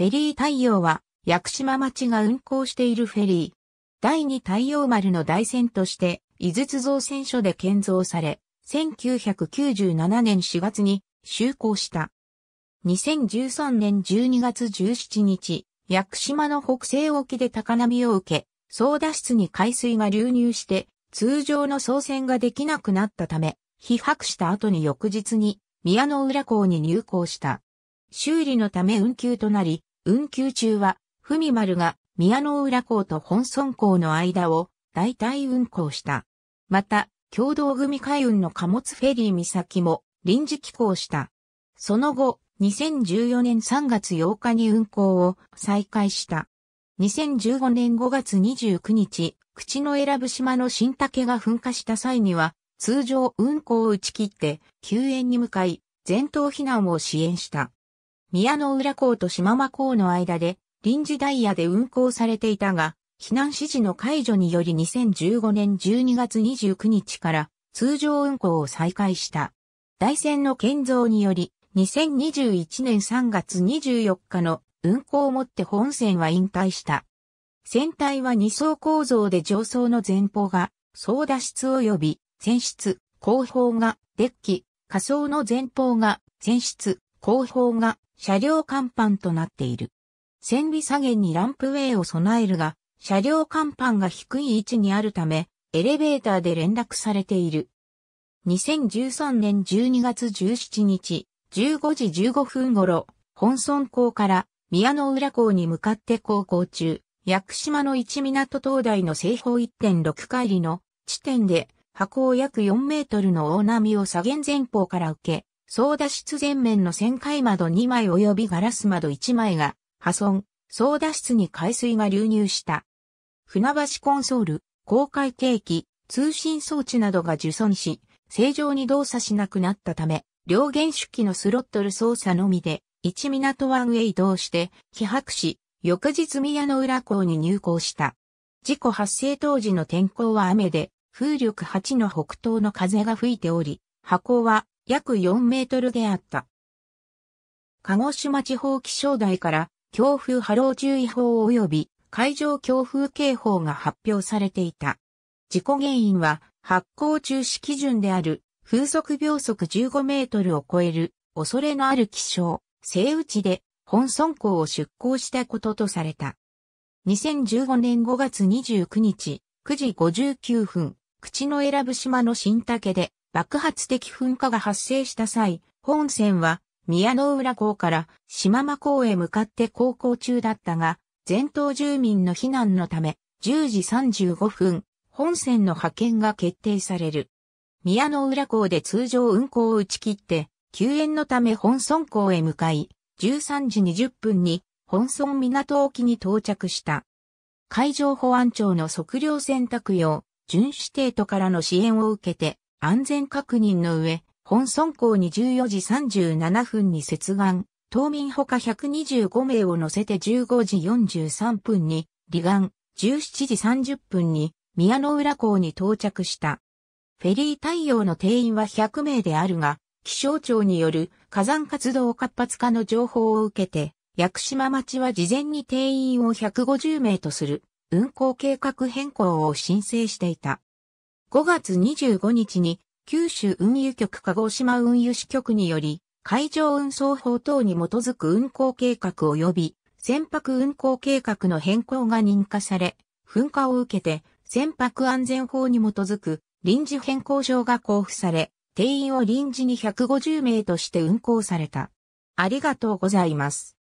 フェリー太陽は、屋久島町が運航しているフェリー。第二太陽丸の大船として、豆津造船所で建造され、1997年4月に就航した。2013年12月17日、屋久島の北西沖で高波を受け、操舵室に海水が流入して、通常の操船ができなくなったため、被迫した後に翌日に、宮の浦港に入港した。修理のため運休となり、運休中は、ふみ丸が宮の浦港と本村港の間を代替運航した。また、共同組海運の貨物フェリー岬も臨時寄港した。その後、2014年3月8日に運航を再開した。2015年5月29日、口の選ぶ島の新竹が噴火した際には、通常運航を打ち切って救援に向かい、全島避難を支援した。宮の浦港と島間港の間で臨時ダイヤで運行されていたが、避難指示の解除により2015年12月29日から通常運行を再開した。台船の建造により、2021年3月24日の運行をもって本船は引退した。船体は2層構造で上層の前方が操舵室及び船室、後方がデッキ、下層の前方が船室、後方が車両甲板となっている。線尾左舷にランプウェイを備えるが、車両甲板が低い位置にあるため、エレベーターで連絡されている。2013年12月17日、15時15分頃、本村港から宮の浦港に向かって航行中、屋久島の一港灯台の西方1.6海里の地点で、箱を約4メートルの大波を左舷前方から受け、操舵室前面の旋回窓2枚及びガラス窓1枚が破損、操舵室に海水が流入した。船橋コンソール、公開定期、通信装置などが受損し、正常に動作しなくなったため、両原手機のスロットル操作のみで、一港湾へ移動して、帰泊し、翌日宮の浦港に入港した。事故発生当時の天候は雨で、風力8の北東の風が吹いており、波は約4メートルであった。鹿児島地方気象台から強風波浪注意報及び海上強風警報が発表されていた。事故原因は発行中止基準である風速秒速15メートルを超える恐れのある気象、西打ちで本村港を出港したこととされた。2015年5月29日9時59分、口の選ぶ島の新竹で爆発的噴火が発生した際、本線は宮の浦港から島間港へ向かって航行中だったが、全島住民の避難のため、10時35分、本線の派遣が決定される。宮の浦港で通常運航を打ち切って、救援のため本村港へ向かい、13時20分に本村港沖に到着した。海上保安庁の測量船託用、巡視テートからの支援を受けて、安全確認の上、本村港に14時37分に接岸、島民ほか125名を乗せて15時43分に離岸、17時30分に宮の浦港に到着した。フェリー対応の定員は100名であるが、気象庁による火山活動活発化の情報を受けて、屋久島町は事前に定員を150名とする運行計画変更を申請していた。5月25日に九州運輸局鹿児島運輸支局により、海上運送法等に基づく運航計画及び船舶運航計画の変更が認可され、噴火を受けて船舶安全法に基づく臨時変更証が交付され、定員を臨時に150名として運航された。ありがとうございます。